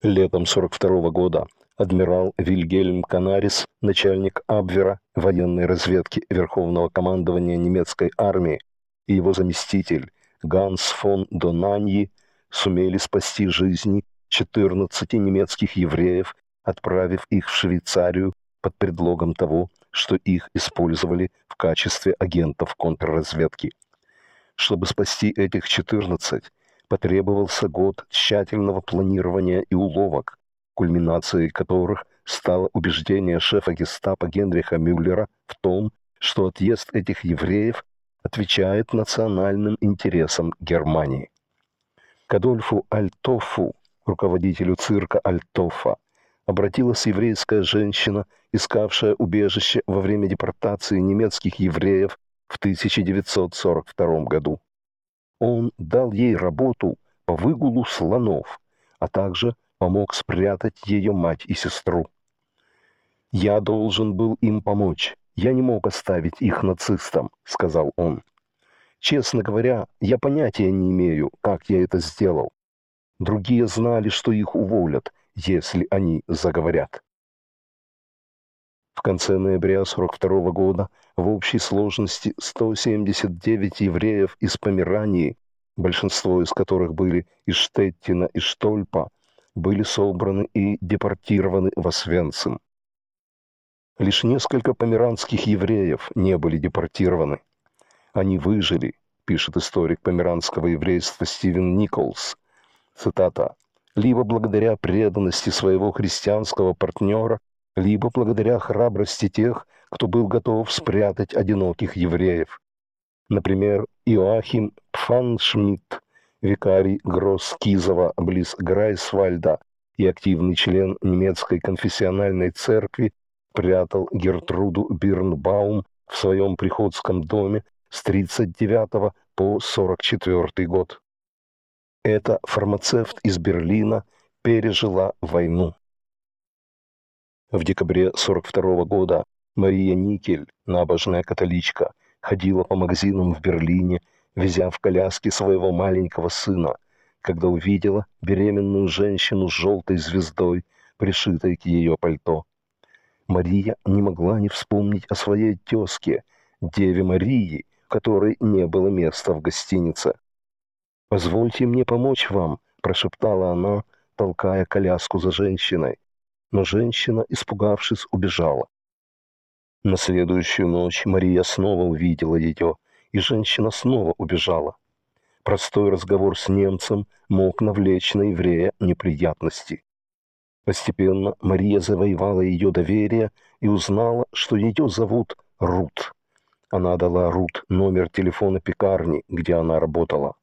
Летом 1942 года адмирал Вильгельм Канарис, начальник Абвера военной разведки Верховного командования немецкой армии, и его заместитель Ганс фон Донаньи сумели спасти жизни 14 немецких евреев, отправив их в Швейцарию под предлогом того, что их использовали в качестве агентов контрразведки. Чтобы спасти этих 14, потребовался год тщательного планирования и уловок, кульминацией которых стало убеждение шефа гестапо Генриха Мюллера в том, что отъезд этих евреев отвечает национальным интересам Германии. К Адольфу Альтофу, руководителю цирка Альтофа, обратилась еврейская женщина, искавшая убежище во время депортации немецких евреев в 1942 году. Он дал ей работу по выгулу слонов, а также помог спрятать ее мать и сестру. «Я должен был им помочь. Я не мог оставить их нацистам», — сказал он. «Честно говоря, я понятия не имею, как я это сделал. Другие знали, что их уволят, если они заговорят». В конце ноября 1942 года в общей сложности 179 евреев из Померании, большинство из которых были из Штеттина и Штольпа, были собраны и депортированы в Освенцим. Лишь несколько померанских евреев не были депортированы. Они выжили, пишет историк померанского еврейства Стивен Николс. Цитата. «Либо благодаря преданности своего христианского партнера, либо благодаря храбрости тех, кто был готов спрятать одиноких евреев. Например, Иоахим Пфаншмидт, викарий Гроскизова близ Грайсвальда и активный член немецкой конфессиональной церкви, прятал Гертруду Бирнбаум в своем приходском доме с 39 по 44 год. Эта фармацевт из Берлина пережила войну. В декабре 42 года Мария Никель, набожная католичка, ходила по магазинам в Берлине, везя в коляске своего маленького сына, когда увидела беременную женщину с желтой звездой, пришитой к ее пальто. Мария не могла не вспомнить о своей тезке, Деве Марии, которой не было места в гостинице. «Позвольте мне помочь вам», — прошептала она, толкая коляску за женщиной. Но женщина, испугавшись, убежала. На следующую ночь Мария снова увидела ее, и женщина снова убежала. Простой разговор с немцем мог навлечь на еврея неприятности. Постепенно Мария завоевала ее доверие и узнала, что ее зовут Рут. Она дала Рут номер телефона пекарни, где она работала.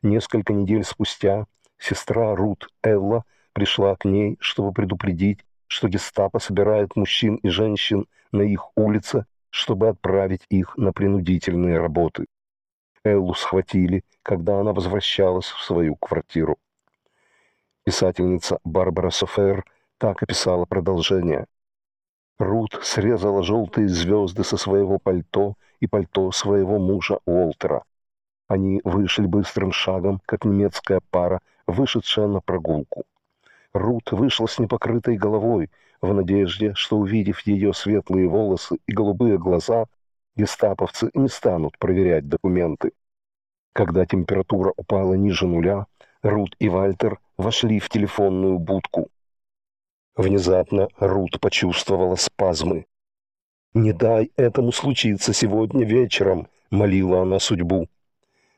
Несколько недель спустя сестра Рут Элла пришла к ней, чтобы предупредить, что гестапо собирает мужчин и женщин на их улице, чтобы отправить их на принудительные работы. Эллу схватили, когда она возвращалась в свою квартиру. Писательница Барбара Софер так описала продолжение. Рут срезала желтые звезды со своего пальто и пальто своего мужа Уолтера. Они вышли быстрым шагом, как немецкая пара, вышедшая на прогулку. Рут вышла с непокрытой головой, в надежде, что, увидев ее светлые волосы и голубые глаза, гестаповцы не станут проверять документы. Когда температура упала ниже нуля, Рут и Вальтер вошли в телефонную будку. Внезапно Рут почувствовала спазмы. «Не дай этому случиться сегодня вечером», — молила она судьбу.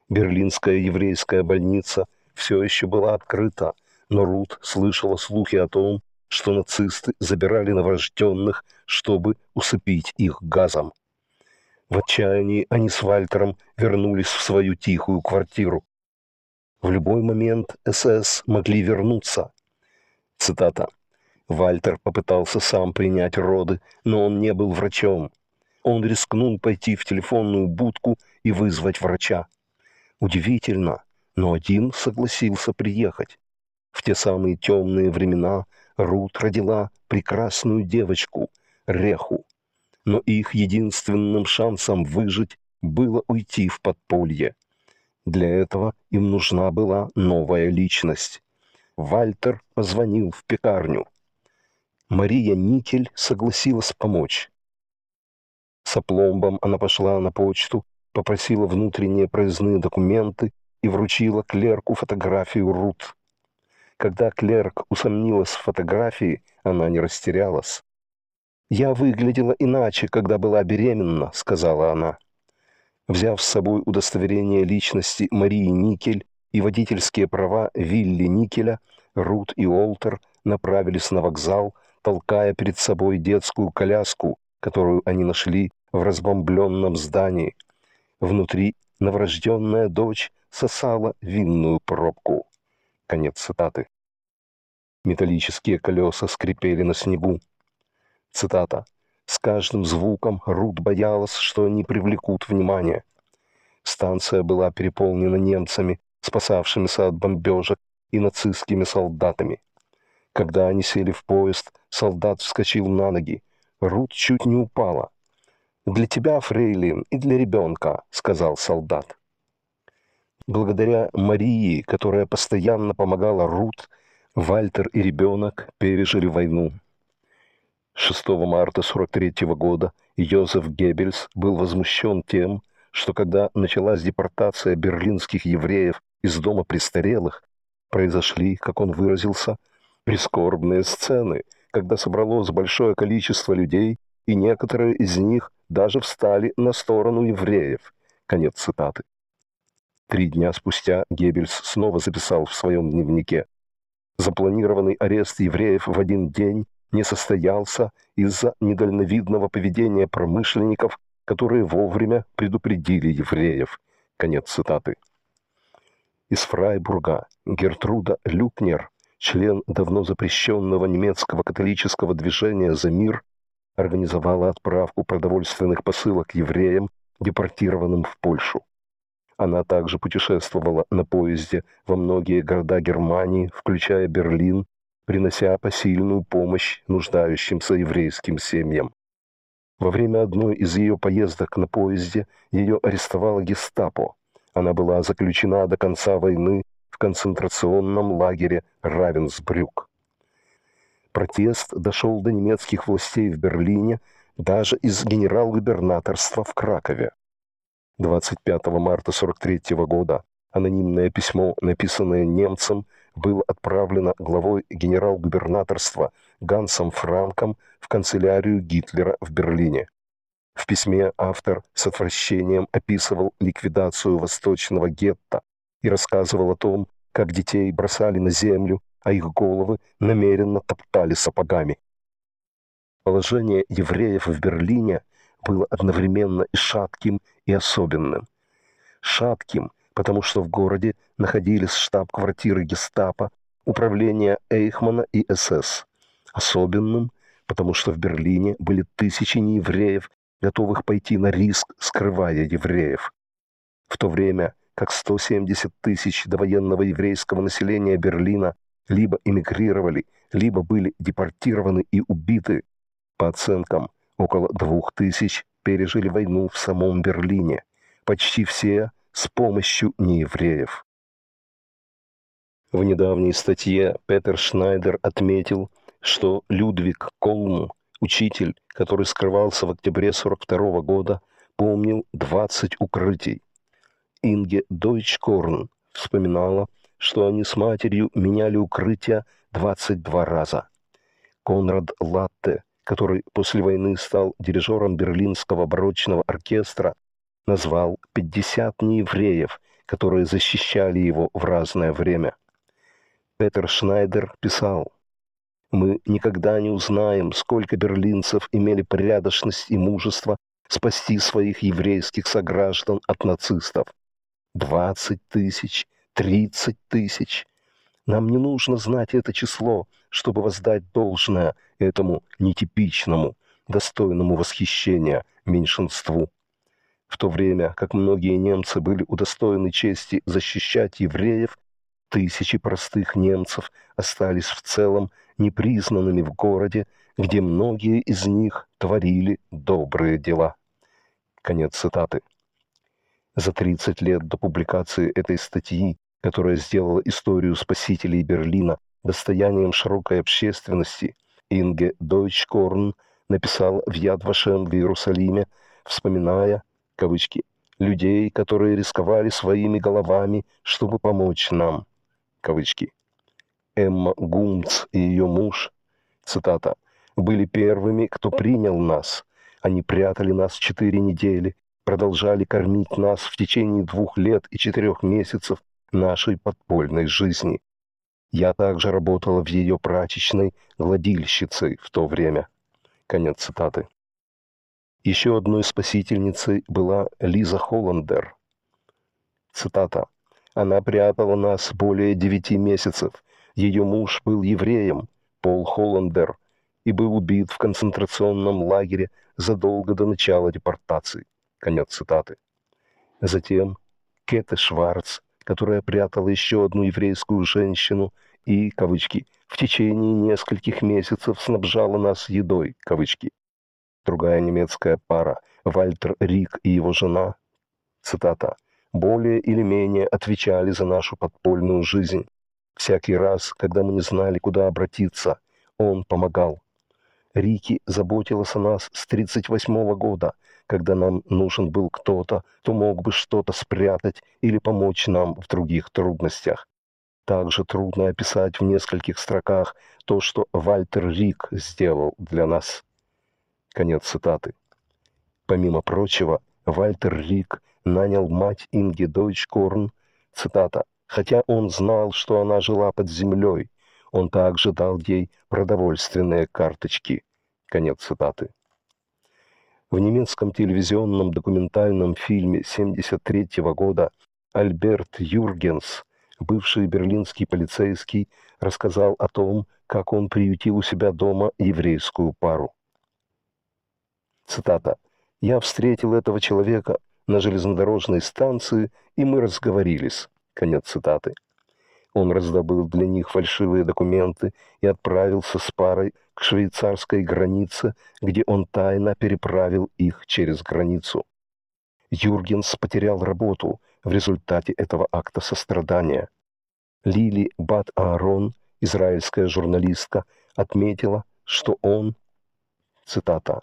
Берлинская еврейская больница все еще была открыта, но Рут слышала слухи о том, что нацисты забирали новорожденных, чтобы усыпить их газом. В отчаянии они с Вальтером вернулись в свою тихую квартиру. В любой момент СС могли вернуться. Цитата. Вальтер попытался сам принять роды, но он не был врачом. Он рискнул пойти в телефонную будку и вызвать врача. Удивительно, но один согласился приехать. В те самые темные времена Рут родила прекрасную девочку, Реху. Но их единственным шансом выжить было уйти в подполье. Для этого им нужна была новая личность. Вальтер позвонил в пекарню. Мария Никель согласилась помочь. С опломбом она пошла на почту, попросила внутренние проездные документы и вручила клерку фотографию Рут. Когда клерк усомнилась в фотографии, она не растерялась. «Я выглядела иначе, когда была беременна», — сказала она. Взяв с собой удостоверение личности Марии Никель и водительские права Вилли Никеля, Рут и Олтер направились на вокзал, толкая перед собой детскую коляску, которую они нашли в разбомбленном здании. Внутри новорожденная дочь сосала винную пробку. Конец цитаты. Металлические колеса скрипели на снегу. Цитата. «С каждым звуком Рут боялась, что они привлекут внимание. Станция была переполнена немцами, спасавшимися от бомбежек, и нацистскими солдатами. Когда они сели в поезд, солдат вскочил на ноги. Рут чуть не упала. «Для тебя, фрейлин, и для ребенка», — сказал солдат благодаря Марии, которая постоянно помогала Рут, Вальтер и ребенок пережили войну. 6 марта 1943 года Йозеф Геббельс был возмущен тем, что когда началась депортация берлинских евреев из дома престарелых, произошли, как он выразился, прискорбные сцены, когда собралось большое количество людей, и некоторые из них даже встали на сторону евреев. Конец цитаты. Три дня спустя Геббельс снова записал в своем дневнике. Запланированный арест евреев в один день не состоялся из-за недальновидного поведения промышленников, которые вовремя предупредили евреев. Конец цитаты. Из Фрайбурга Гертруда Люкнер, член давно запрещенного немецкого католического движения «За мир», организовала отправку продовольственных посылок евреям, депортированным в Польшу. Она также путешествовала на поезде во многие города Германии, включая Берлин, принося посильную помощь нуждающимся еврейским семьям. Во время одной из ее поездок на поезде ее арестовала гестапо. Она была заключена до конца войны в концентрационном лагере Равенсбрюк. Протест дошел до немецких властей в Берлине, даже из генерал-губернаторства в Кракове. 25 марта 1943 года анонимное письмо, написанное немцем, было отправлено главой генерал-губернаторства Гансом Франком в канцелярию Гитлера в Берлине. В письме автор с отвращением описывал ликвидацию восточного гетто и рассказывал о том, как детей бросали на землю, а их головы намеренно топтали сапогами. Положение евреев в Берлине было одновременно и шатким, и особенным. Шатким, потому что в городе находились штаб-квартиры гестапо, управление Эйхмана и СС. Особенным, потому что в Берлине были тысячи неевреев, готовых пойти на риск, скрывая евреев. В то время как 170 тысяч довоенного еврейского населения Берлина либо эмигрировали, либо были депортированы и убиты, по оценкам – Около двух тысяч пережили войну в самом Берлине, почти все с помощью неевреев. В недавней статье Петер Шнайдер отметил, что Людвиг Колм, учитель, который скрывался в октябре 1942 года, помнил 20 укрытий. Инге Дойчкорн вспоминала, что они с матерью меняли укрытия 22 раза. Конрад Латте который после войны стал дирижером Берлинского барочного оркестра, назвал пятьдесят неевреев, которые защищали его в разное время. Петер Шнайдер писал, «Мы никогда не узнаем, сколько берлинцев имели порядочность и мужество спасти своих еврейских сограждан от нацистов. Двадцать тысяч, тридцать тысяч. Нам не нужно знать это число, чтобы воздать должное этому нетипичному, достойному восхищения меньшинству. В то время, как многие немцы были удостоены чести защищать евреев, тысячи простых немцев остались в целом непризнанными в городе, где многие из них творили добрые дела. Конец цитаты. За 30 лет до публикации этой статьи которая сделала историю спасителей Берлина достоянием широкой общественности, Инге Дойчкорн написал в Яд Вашем в Иерусалиме, вспоминая, кавычки, людей, которые рисковали своими головами, чтобы помочь нам, кавычки. Эмма Гумц и ее муж, цитата, были первыми, кто принял нас. Они прятали нас четыре недели, продолжали кормить нас в течение двух лет и четырех месяцев, нашей подпольной жизни. Я также работала в ее прачечной гладильщицей в то время. Конец цитаты. Еще одной спасительницей была Лиза Холландер. Цитата. «Она прятала нас более девяти месяцев. Ее муж был евреем, Пол Холландер, и был убит в концентрационном лагере задолго до начала депортации». Конец цитаты. Затем Кета Шварц которая прятала еще одну еврейскую женщину и, кавычки, в течение нескольких месяцев снабжала нас едой, кавычки. Другая немецкая пара, Вальтер Рик и его жена, цитата, более или менее отвечали за нашу подпольную жизнь. Всякий раз, когда мы не знали, куда обратиться, он помогал. Рики заботилась о нас с 1938 года – когда нам нужен был кто-то, кто мог бы что-то спрятать или помочь нам в других трудностях. Также трудно описать в нескольких строках то, что Вальтер Рик сделал для нас. Конец цитаты. Помимо прочего, Вальтер Рик нанял мать Инги Дойчкорн, цитата, «хотя он знал, что она жила под землей, он также дал ей продовольственные карточки». Конец цитаты. В немецком телевизионном документальном фильме 1973 года Альберт Юргенс, бывший берлинский полицейский, рассказал о том, как он приютил у себя дома еврейскую пару. Цитата. «Я встретил этого человека на железнодорожной станции, и мы разговорились». Конец цитаты. Он раздобыл для них фальшивые документы и отправился с парой к швейцарской границе, где он тайно переправил их через границу. Юргенс потерял работу в результате этого акта сострадания. Лили Бат Аарон, израильская журналистка, отметила, что он, цитата,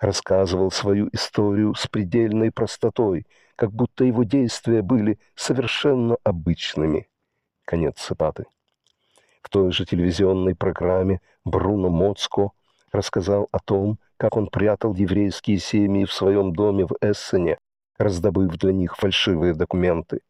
рассказывал свою историю с предельной простотой, как будто его действия были совершенно обычными. Конец цитаты. В той же телевизионной программе Бруно Моцко рассказал о том, как он прятал еврейские семьи в своем доме в Эссене, раздобыв для них фальшивые документы.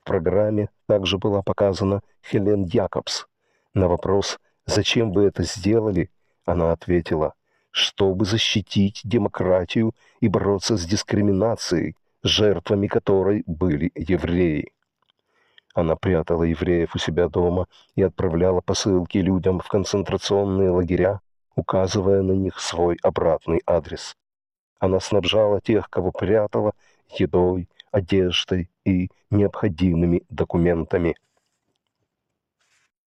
В программе также была показана Хелен Якобс. На вопрос «Зачем вы это сделали?» она ответила «Чтобы защитить демократию и бороться с дискриминацией, жертвами которой были евреи». Она прятала евреев у себя дома и отправляла посылки людям в концентрационные лагеря, указывая на них свой обратный адрес. Она снабжала тех, кого прятала, едой, одеждой и необходимыми документами.